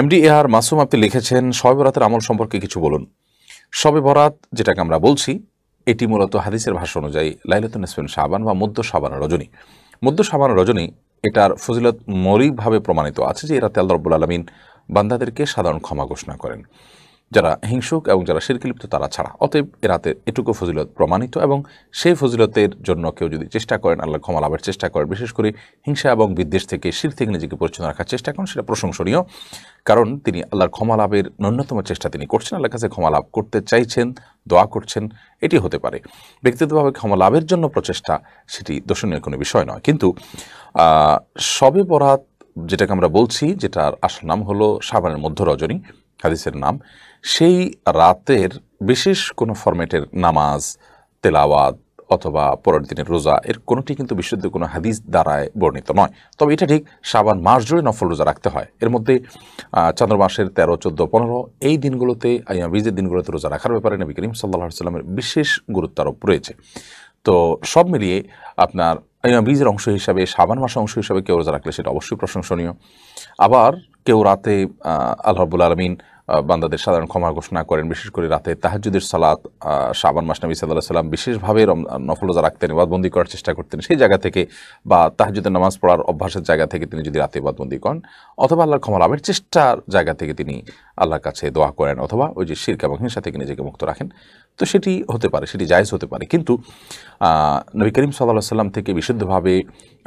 MD AR আর মাসুম আপনি লিখেছেন শবে বরাতের আমল সম্পর্কে কিছু বলুন শবে বরাত যেটাকে আমরা বলছি এটি মূলত হাদিসের ভাষা অনুযায়ী লাইলত ইসমিন সাবান বা মধ্য সাবান রজনী মধ্য সাবান রজনী এটার ফজিলত মৌলিকভাবে প্রমাণিত আছে যে এরা তেল রব্বুল আলমিন বান্দাদেরকে সাধারণ ক্ষমা ঘোষণা করেন যারা হিংসুক এবং যারা শিরকিলিপ্ত তারা ছাড়া অতএব এরাতে এটুকু ফজিলত প্রমাণিত এবং সেই ফজিলতের জন্য কেউ যদি চেষ্টা করেন আল্লাহ ক্ষমা লাভের চেষ্টা করেন বিশেষ করে হিংসা এবং বিদ্বেষ থেকে শির থেকে নিজেকে পরিচ্ছন্ন রাখার চেষ্টা করেন সেটা প্রশংসনীয় কারণ তিনি আল্লাহর ক্ষমা লাভের ন্যূনতম চেষ্টা তিনি করছেন আল্লাহর কাছে ক্ষমা লাভ করতে চাইছেন দোয়া করছেন এটি হতে পারে ব্যক্তিগতভাবে ক্ষমা লাভের জন্য প্রচেষ্টা সেটি দর্শনীয় কোনো বিষয় নয় কিন্তু সবে বরাত যেটাকে আমরা বলছি যেটার আসল নাম হলো সাবানের মধ্য রজনী হাদিসের নাম সেই রাতের বিশেষ কোনো ফরম্যাটের নামাজ তেলাওয়াত অথবা পরের দিনের রোজা এর কোনোটি কিন্তু বিশুদ্ধ কোনো হাদিস দ্বারায় বর্ণিত নয় তবে এটা ঠিক সাবান মাস জুড়ে নফল রোজা রাখতে হয় এর মধ্যে চান্দ্র মাসের তেরো চোদ্দো পনেরো এই দিনগুলোতে বিজের দিনগুলোতে রোজা রাখার ব্যাপারে নবী করিম সাল্লাহ সাল্লামের বিশেষ গুরুত্ব আরোপ রয়েছে তো সব মিলিয়ে আপনার বীজের অংশ হিসাবে সাবান মাসের অংশ হিসাবে কেউ রোজা রাখলে সেটা অবশ্যই প্রশংসনীয় আবার কেউ রাতে আল্লাহবুল আলমিন বান্দাদের সাধারণ ক্ষমা ঘোষণা করেন বিশেষ করে রাতে তাহাজুদের সালাত শাবান মাস নবী সাল্লাহ সাল্লাম বিশেষভাবে নফল রোজা রাখতেন বাদবন্দি করার চেষ্টা করতেন সেই জায়গা থেকে বা তাহাজুদের নামাজ পড়ার অভ্যাসের জায়গা থেকে তিনি যদি রাতে বাদবন্দি করেন অথবা আল্লাহর ক্ষমা লাভের চেষ্টার জায়গা থেকে তিনি আল্লাহর কাছে দোয়া করেন অথবা ওই যে শির্ক এবং হিংসা থেকে নিজেকে মুক্ত রাখেন তো সেটি হতে পারে সেটি জায়জ হতে পারে কিন্তু নবী করিম সাল্লাহ সাল্লাম থেকে বিশুদ্ধভাবে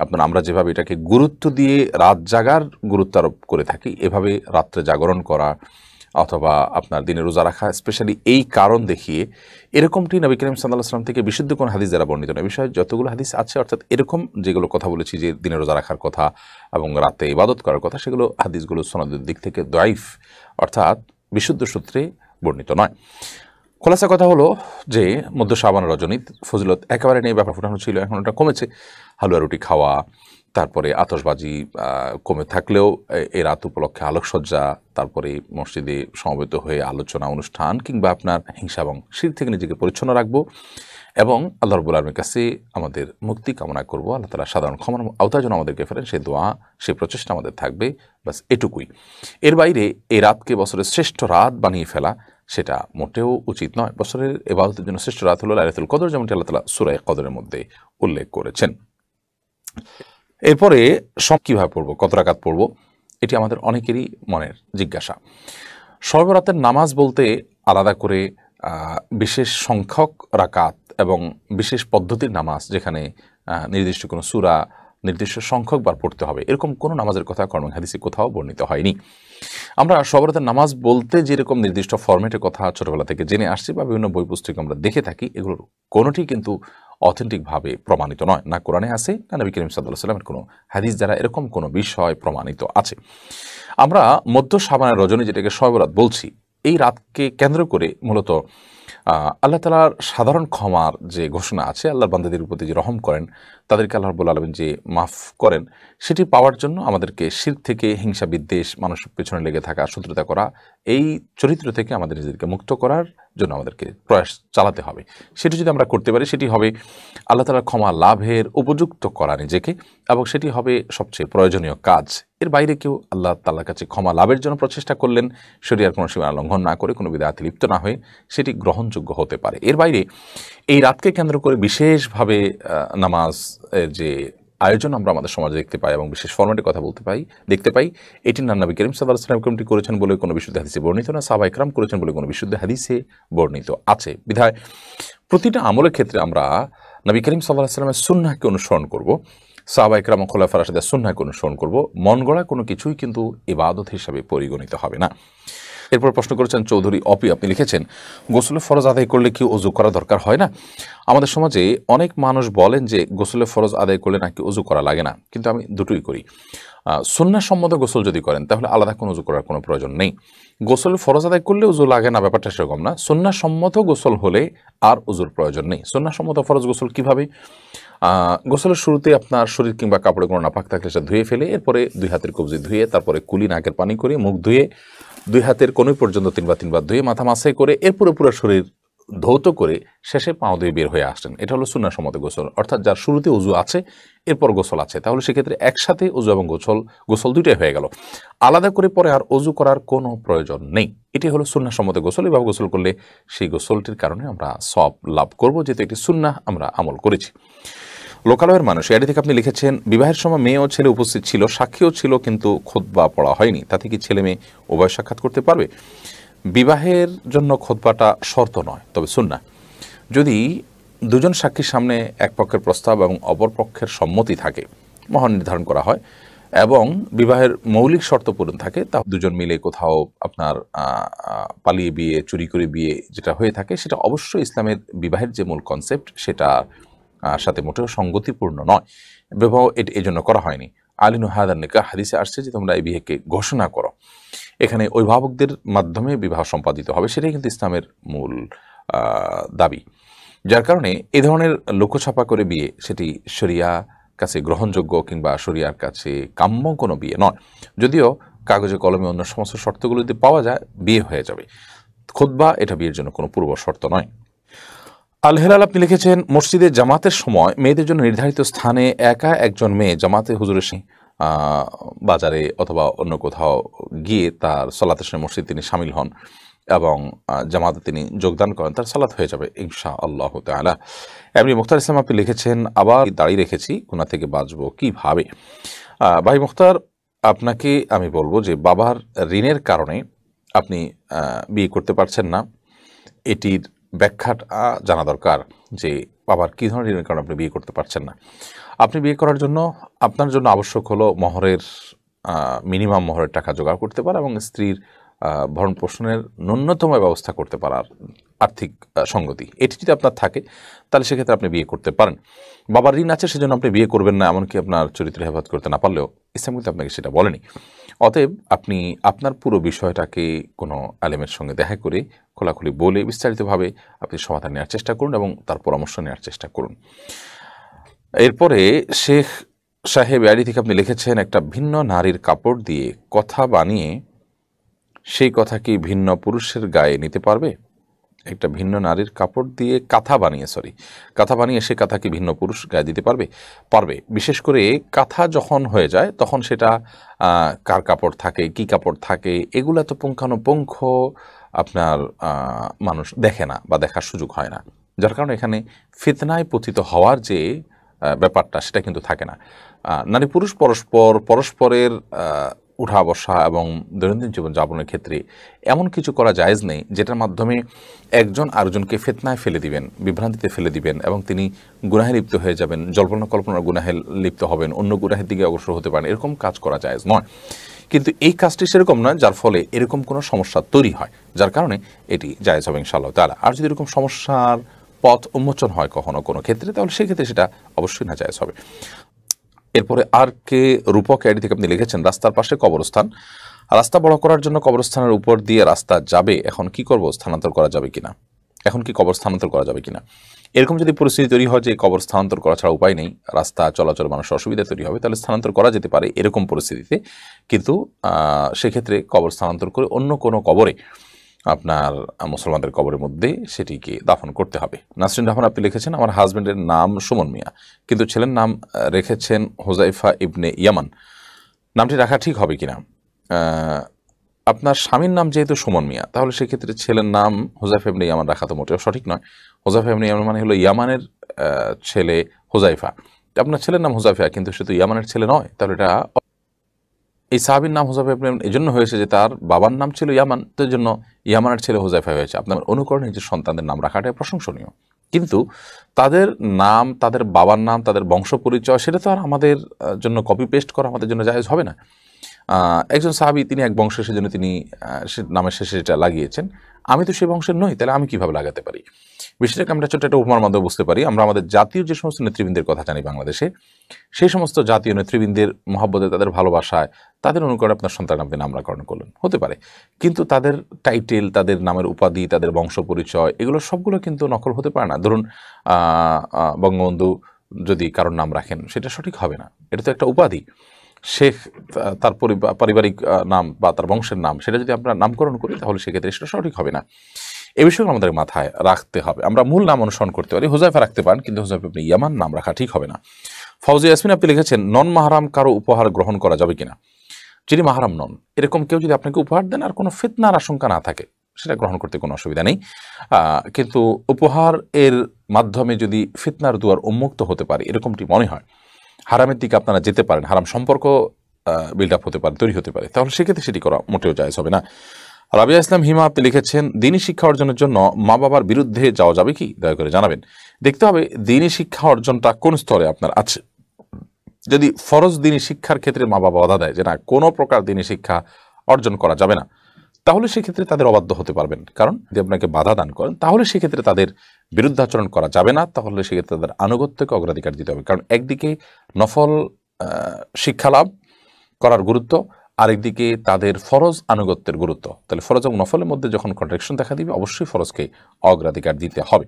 আপনার আমরা যেভাবে এটাকে গুরুত্ব দিয়ে রাত জাগার গুরুত্ব আরোপ করে থাকি এভাবে রাত্রে জাগরণ করা অথবা আপনার দিনে রোজা রাখা স্পেশালি এই কারণ দেখিয়ে এরকমটি নবী করিম সাল্লাহ থেকে বিশুদ্ধ কোন হাদিস যারা বর্ণিত না বিষয়ে যতগুলো হাদিস আছে অর্থাৎ এরকম যেগুলো কথা বলেছি যে দিনে রোজা রাখার কথা এবং রাতে ইবাদত করার কথা সেগুলো হাদিসগুলো সনদের দিক থেকে দয়াইফ অর্থাৎ বিশুদ্ধ সূত্রে বর্ণিত নয় খোলাসা কথা হলো যে মধ্য সাবান রজনীত ফজলত একেবারে নিয়ে ব্যাপার ফুটানো ছিল এখন ওটা কমেছে হালুয়া রুটি খাওয়া তারপরে আতসবাজি কমে থাকলেও এই রাত উপলক্ষে আলোকসজ্জা তারপরে মসজিদে সমবেত হয়ে আলোচনা অনুষ্ঠান কিংবা আপনার হিংসা এবং শির থেকে নিজেকে পরিচ্ছন্ন রাখবো এবং আল্লাহ রবুল আলমীর কাছে আমাদের মুক্তি কামনা করব আল্লাহ তালা সাধারণ ক্ষমার আওতায় যেন আমাদেরকে ফেরেন সে দোয়া সে প্রচেষ্টা আমাদের থাকবে বাস এটুকুই এর বাইরে এই রাতকে বছরের শ্রেষ্ঠ রাত বানিয়ে ফেলা সেটা মোটেও উচিত নয় বছরের এবাদতের জন্য শ্রেষ্ঠ রাত হল লাইলাতুল কদর যেমনটি আল্লাহ তালা সুরায় কদরের মধ্যে উল্লেখ করেছেন এরপরে সব কীভাবে পড়বো কত রাকাত পড়বো এটি আমাদের অনেকেরই মনের জিজ্ঞাসা সর্বরাতের নামাজ বলতে আলাদা করে বিশেষ সংখ্যক রাকাত এবং বিশেষ পদ্ধতির নামাজ যেখানে নির্দিষ্ট কোনো সুরা নির্দিষ্ট সংখ্যকবার পড়তে হবে এরকম কোনো নামাজের কথা কর্ম হাদিসে কোথাও বর্ণিত হয়নি আমরা সবরাতের নামাজ বলতে যেরকম নির্দিষ্ট ফর্মেটের কথা ছোটবেলা থেকে জেনে আসছি বা বিভিন্ন বই পুস্তকে আমরা দেখে থাকি এগুলোর কোনোটি কিন্তু অথেন্টিকভাবে প্রমাণিত নয় না কোরআনে আছে না নবী করিম সাল্লাহ সাল্লামের কোনো হাদিস দ্বারা এরকম কোনো বিষয় প্রমাণিত আছে আমরা মধ্য সাবানের রজনী যেটাকে সবরাত বলছি এই রাতকে কেন্দ্র করে মূলত আল্লাহ তালার সাধারণ ক্ষমার যে ঘোষণা আছে আল্লাহর বান্দাদের প্রতি যে রহম করেন তাদেরকে আল্লাহ রব্বুল আলমিন যে মাফ করেন সেটি পাওয়ার জন্য আমাদেরকে শির থেকে হিংসা বিদ্বেষ মানুষের পেছনে লেগে থাকা শত্রুতা করা এই চরিত্র থেকে আমাদের নিজেদেরকে মুক্ত করার জন্য আমাদেরকে প্রয়াস চালাতে হবে সেটি যদি আমরা করতে পারি সেটি হবে আল্লাহ তালার ক্ষমা লাভের উপযুক্ত করা নিজেকে এবং সেটি হবে সবচেয়ে প্রয়োজনীয় কাজ এর বাইরে কেউ আল্লাহ তাল্লার কাছে ক্ষমা লাভের জন্য প্রচেষ্টা করলেন শরীর কোনো সীমা লঙ্ঘন না করে কোনো বিদায়াতে লিপ্ত না হয়ে সেটি গ্রহণ গ্রহণযোগ্য হতে পারে এর বাইরে এই রাতকে কেন্দ্র করে বিশেষভাবে নামাজ যে আয়োজন আমরা আমাদের সমাজে দেখতে পাই এবং বিশেষ ফরম্যাটে কথা বলতে পাই দেখতে পাই এটি নান্নাবি করিম সাদা ইসলাম কমিটি করেছেন বলে কোনো বিশুদ্ধ হাদিসে বর্ণিত না সাবা ইকরাম করেছেন বলে কোনো বিশুদ্ধ হাদিসে বর্ণিত আছে বিধায় প্রতিটা আমলের ক্ষেত্রে আমরা নবী করিম সাল্লাহ সাল্লামের সুন্নাকে অনুসরণ করব সাবা ইকরাম খোলা সাদা সুন্নাকে অনুসরণ করব মন গড়া কোনো কিছুই কিন্তু ইবাদত হিসাবে পরিগণিত হবে না এরপর প্রশ্ন করেছেন চৌধুরী অপি আপনি লিখেছেন গোসলে ফরজ আদায় করলে কি অজু করা দরকার হয় না আমাদের সমাজে অনেক মানুষ বলেন যে গোসলে ফরজ আদায় করলে নাকি অজু করা লাগে না কিন্তু আমি দুটোই করি সম্মত গোসল যদি করেন তাহলে আলাদা কোনো উজু করার কোনো প্রয়োজন নেই গোসল ফরজ আদায় করলে উজু লাগে না ব্যাপারটা সেরকম না সম্মত গোসল হলে আর উজুর প্রয়োজন নেই সম্মত ফরজ গোসল কিভাবে গোসলের শুরুতে আপনার শরীর কিংবা কাপড়ে কোনো নাপাক থাকলে সেটা ধুয়ে ফেলে এরপরে দুই হাতের কবজি ধুয়ে তারপরে কুলি নাকের পানি করে মুখ ধুয়ে দুই হাতের কোনোই পর্যন্ত তিনবার তিনবার ধুয়ে মাথা মাসে করে এর পুরো পুরো শরীর ধৌত করে শেষে পাও দিয়ে বের হয়ে আসলেন এটা হলো সুনার সম্মত গোসল অর্থাৎ যার শুরুতে উজু আছে এরপর গোসল আছে তাহলে সেক্ষেত্রে একসাথে উজু এবং গোসল গোসল দুইটাই হয়ে গেল আলাদা করে পরে আর উজু করার কোনো প্রয়োজন নেই এটি হলো সুন্না সম্মত গোসল এভাবে গোসল করলে সেই গোসলটির কারণে আমরা সব লাভ করব যেহেতু একটি সুন্না আমরা আমল করেছি লোকালয়ের মানুষ এটি থেকে আপনি লিখেছেন বিবাহের সময় মেয়ে ও ছেলে উপস্থিত ছিল সাক্ষীও ছিল কিন্তু খোদবা পড়া হয়নি তাতে কি ছেলে মেয়ে উভয় সাক্ষাৎ করতে পারবে বিবাহের জন্য খোদবাটা শর্ত নয় তবে শুন না যদি দুজন সাক্ষীর সামনে এক পক্ষের প্রস্তাব এবং অপর পক্ষের সম্মতি থাকে মহান নির্ধারণ করা হয় এবং বিবাহের মৌলিক শর্ত পূরণ থাকে তা দুজন মিলে কোথাও আপনার পালিয়ে বিয়ে চুরি করে বিয়ে যেটা হয়ে থাকে সেটা অবশ্যই ইসলামের বিবাহের যে মূল কনসেপ্ট সেটা সাথে মোটেও সঙ্গতিপূর্ণ নয় বিবাহ এটি এজন্য করা হয়নি আলিনু হাদার নিকা হাদিসে আসছে যে তোমরা এই বিয়েকে ঘোষণা করো এখানে অভিভাবকদের মাধ্যমে বিবাহ সম্পাদিত হবে সেটাই কিন্তু ইসলামের মূল দাবি যার কারণে এ ধরনের লোকছাপা করে বিয়ে সেটি সরিয়া কাছে গ্রহণযোগ্য কিংবা শরিয়ার কাছে কাম্য কোনো বিয়ে নয় যদিও কাগজে কলমে অন্য সমস্ত শর্তগুলো যদি পাওয়া যায় বিয়ে হয়ে যাবে খোদবা এটা বিয়ের জন্য কোনো পূর্ব শর্ত নয় আলহেলাল আপনি লিখেছেন মসজিদে জামাতের সময় মেয়েদের জন্য নির্ধারিত স্থানে একা একজন মেয়ে জামাতে হুজুরের সিং বাজারে অথবা অন্য কোথাও গিয়ে তার সলাতের সময় মসজিদ তিনি সামিল হন এবং জামাতে তিনি যোগদান করেন তার সালাত হয়ে যাবে ইনশা আল্লাহ তালা এমনি মুখতার ইসলাম আপনি লিখেছেন আবার দাঁড়িয়ে রেখেছি কোনা থেকে বাঁচবো কীভাবে ভাই মুখতার আপনাকে আমি বলবো যে বাবার ঋণের কারণে আপনি বিয়ে করতে পারছেন না এটির ব্যাখ্যাটা জানা দরকার যে বাবার কী ধরনের ঋণের কারণে আপনি বিয়ে করতে পারছেন না আপনি বিয়ে করার জন্য আপনার জন্য আবশ্যক হলো মহরের মিনিমাম মহরের টাকা জোগাড় করতে পারা এবং স্ত্রীর ভরণ পোষণের ন্যূনতম ব্যবস্থা করতে পারার আর্থিক সঙ্গতি এটি যদি আপনার থাকে তাহলে সেক্ষেত্রে আপনি বিয়ে করতে পারেন বাবার ঋণ আছে সেজন্য আপনি বিয়ে করবেন না এমনকি আপনার চরিত্র হেফাজত করতে না পারলেও ইসলাম কিন্তু আপনাকে সেটা বলেনি অতএব আপনি আপনার পুরো বিষয়টাকে কোনো আলেমের সঙ্গে দেখা করে খোলাখুলি বলে বিস্তারিতভাবে আপনি সমাধান নেওয়ার চেষ্টা করুন এবং তার পরামর্শ নেওয়ার চেষ্টা করুন এরপরে শেখ সাহেব আইডি থেকে আপনি লিখেছেন একটা ভিন্ন নারীর কাপড় দিয়ে কথা বানিয়ে সেই কথা কি ভিন্ন পুরুষের গায়ে নিতে পারবে একটা ভিন্ন নারীর কাপড় দিয়ে কাঁথা বানিয়ে সরি কাঁথা বানিয়ে সে কাঁথা কি ভিন্ন পুরুষ গায়ে দিতে পারবে পারবে বিশেষ করে কাঁথা যখন হয়ে যায় তখন সেটা কার কাপড় থাকে কি কাপড় থাকে এগুলো তো পুঙ্খানুপুঙ্খ আপনার মানুষ দেখে না বা দেখার সুযোগ হয় না যার কারণে এখানে ফিতনায় পতিত হওয়ার যে ব্যাপারটা সেটা কিন্তু থাকে না নারী পুরুষ পরস্পর পরস্পরের উঠা বসা এবং দৈনন্দিন জীবনযাপনের ক্ষেত্রে এমন কিছু করা জায়জ নেই যেটার মাধ্যমে একজন আরেকজনকে ফেতনায় ফেলে দিবেন বিভ্রান্তিতে ফেলে দিবেন এবং তিনি গুনাহে লিপ্ত হয়ে যাবেন জল্পনা কল্পনার গুনাহে লিপ্ত হবেন অন্য গুনাহের দিকে অগ্রসর হতে পারেন এরকম কাজ করা জায়জ নয় কিন্তু এই কাজটি সেরকম নয় যার ফলে এরকম কোনো সমস্যা তৈরি হয় যার কারণে এটি জায়জ হবে ইনশাল্লাহ তারা আর যদি এরকম সমস্যার পথ উন্মোচন হয় কখনো কোনো ক্ষেত্রে তাহলে সেক্ষেত্রে সেটা অবশ্যই না জায়জ হবে এরপরে আর কে রূপক আইডি থেকে আপনি লিখেছেন রাস্তার পাশে কবরস্থান রাস্তা বড় করার জন্য কবরস্থানের উপর দিয়ে রাস্তা যাবে এখন কি করব স্থানান্তর করা যাবে কিনা এখন কি কবর স্থানান্তর করা যাবে কিনা এরকম যদি পরিস্থিতি তৈরি হয় যে কবর স্থানান্তর করা ছাড়া উপায় নেই রাস্তা চলাচল মানুষের অসুবিধা তৈরি হবে তাহলে স্থানান্তর করা যেতে পারে এরকম পরিস্থিতিতে কিন্তু সেক্ষেত্রে কবর স্থানান্তর করে অন্য কোনো কবরে আপনার মুসলমানদের কবরের মধ্যে সেটিকে দাফন করতে হবে নাসরিন রহমান আপনি লিখেছেন আমার হাজব্যান্ডের নাম সুমন মিয়া কিন্তু ছেলের নাম রেখেছেন হোজাইফা ইবনে ইয়ামান নামটি রাখা ঠিক হবে কিনা আপনার স্বামীর নাম যেহেতু সুমন মিয়া তাহলে সেক্ষেত্রে ছেলের নাম হোজাইফা ইবনে ইয়ামান রাখা তো মোটেও সঠিক নয় হোজাইফা ইবনে ইয়ামান মানে হলো ইয়ামানের ছেলে হোজাইফা আপনার ছেলের নাম হোজাইফা কিন্তু সে তো ইয়ামানের ছেলে নয় তাহলে এটা এই সাহাবির নাম হোজাইফা ইবনে এই জন্য হয়েছে যে তার বাবার নাম ছিল ইয়ামান তার জন্য ইয়ামানের ছেলে হোজাইফা হয়েছে আপনার অনুকরণে যে সন্তানদের নাম রাখাটা প্রশংসনীয় কিন্তু তাদের নাম তাদের বাবার নাম তাদের বংশ পরিচয় সেটা তো আর আমাদের জন্য কপি পেস্ট করা আমাদের জন্য জায়জ হবে না একজন সাহাবি তিনি এক বংশের সেজন্য তিনি নামের শেষে সেটা লাগিয়েছেন আমি তো সেই বংশের নই তাহলে আমি কিভাবে লাগাতে পারি বিষয়টাকে আমরা ছোট্ট একটা উপমার মাধ্যমে বুঝতে পারি আমরা আমাদের জাতীয় যে সমস্ত নেতৃবৃন্দের কথা জানি বাংলাদেশে সেই সমস্ত জাতীয় নেতৃবৃন্দের মহাব্বতে তাদের ভালোবাসায় তাদের অনুকরণে আপনার সন্তান আপনি নামরাকরণ করলেন হতে পারে কিন্তু তাদের টাইটেল তাদের নামের উপাধি তাদের বংশ পরিচয় এগুলো সবগুলো কিন্তু নকল হতে পারে না ধরুন বঙ্গবন্ধু যদি কারোর নাম রাখেন সেটা সঠিক হবে না এটা তো একটা উপাধি শেখ তার পারিবারিক নাম বা তার বংশের নাম সেটা যদি আমরা নামকরণ করি তাহলে সেক্ষেত্রে সেটা সঠিক হবে না এ বিষয়গুলো আমাদের মাথায় রাখতে হবে আমরা মূল নাম অনুসরণ করতে পারি হুজাইফা রাখতে পারেন কিন্তু হুজাইফা আপনি ইয়ামান নাম রাখা ঠিক হবে না ফৌজি ইয়াসমিন আপনি লিখেছেন নন মাহারাম কারো উপহার গ্রহণ করা যাবে কিনা যিনি মাহারাম নন এরকম কেউ যদি আপনাকে উপহার দেন আর কোনো ফিতনার আশঙ্কা না থাকে সেটা গ্রহণ করতে কোনো অসুবিধা নেই কিন্তু উপহার এর মাধ্যমে যদি ফিতনার দুয়ার উন্মুক্ত হতে পারে এরকমটি মনে হয় হারামের দিকে আপনারা যেতে পারেন হারাম সম্পর্ক বিল্ড আপ হতে পারে তৈরি হতে পারে তাহলে সেক্ষেত্রে সেটি করা মোটেও জায়জ হবে না রাবিয়া ইসলাম হিমা আপনি লিখেছেন দিনী শিক্ষা অর্জনের জন্য মা বাবার বিরুদ্ধে যাওয়া যাবে কি দয়া করে জানাবেন দেখতে হবে দিনী শিক্ষা অর্জনটা কোন স্তরে আপনার আছে যদি ফরজ দিনী শিক্ষার ক্ষেত্রে মা বাবা বাধা দেয় যে না কোনো প্রকার দিনী শিক্ষা অর্জন করা যাবে না তাহলে সেক্ষেত্রে তাদের অবাধ্য হতে পারবেন কারণ যদি আপনাকে বাধা দান করেন তাহলে সেক্ষেত্রে তাদের বিরুদ্ধাচরণ করা যাবে না তাহলে সেক্ষেত্রে তাদের আনুগত্যকে অগ্রাধিকার দিতে হবে কারণ একদিকে নফল শিক্ষালাভ করার গুরুত্ব আরেকদিকে তাদের ফরজ আনুগত্যের গুরুত্ব তাহলে ফরজ এবং নফলের মধ্যে যখন কন্ট্রাকশন দেখা দিবে অবশ্যই ফরজকে অগ্রাধিকার দিতে হবে